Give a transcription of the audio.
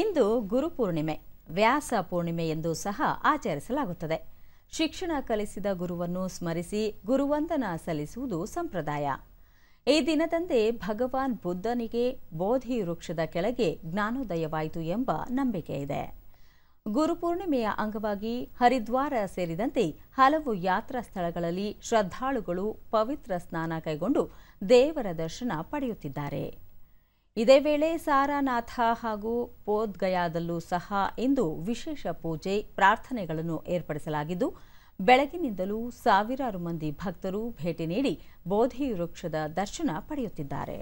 ಇಂದು ಗುರುಪೂರ್ಣಿಮೆ ವ್ಯಾಸ ಪೂರ್ಣಿಮೆ ಎಂದು ಸಹ ಆಚರಿಸಲಾಗುತ್ತದೆ ಶಿಕ್ಷಣ ಕಲಿಸಿದ ಗುರುವನ್ನು ಸ್ಮರಿಸಿ ಗುರುವಂದನ ಸಲ್ಲಿಸುವುದು ಸಂಪ್ರದಾಯ ಈ ದಿನದಂದೇ ಭಗವಾನ್ ಬುದ್ಧನಿಗೆ ಬೋಧಿ ವೃಕ್ಷದ ಕೆಳಗೆ ಜ್ಞಾನೋದಯವಾಯಿತು ಎಂಬ ನಂಬಿಕೆ ಇದೆ ಗುರುಪೂರ್ಣಿಮೆಯ ಅಂಗವಾಗಿ ಹರಿದ್ವಾರ ಸೇರಿದಂತೆ ಹಲವು ಯಾತ್ರಾ ಸ್ಥಳಗಳಲ್ಲಿ ಶ್ರದ್ಧಾಳುಗಳು ಪವಿತ್ರ ಸ್ನಾನ ಕೈಗೊಂಡು ದೇವರ ದರ್ಶನ ಪಡೆಯುತ್ತಿದ್ದಾರೆ ಇದೇ ವೇಳೆ ಸಾರಾನಾಥ ಹಾಗೂ ಪೋದ್ಗಯಾದಲ್ಲೂ ಸಹ ಇಂದು ವಿಶೇಷ ಪೂಜೆ ಪ್ರಾರ್ಥನೆಗಳನ್ನು ಏರ್ಪಡಿಸಲಾಗಿದ್ದು ಬೆಳಗಿನಿಂದಲೂ ಸಾವಿರಾರು ಮಂದಿ ಭಕ್ತರು ಭೇಟಿ ನೀಡಿ ಬೋಧಿ ವೃಕ್ಷದ ದರ್ಶನ ಪಡೆಯುತ್ತಿದ್ದಾರೆ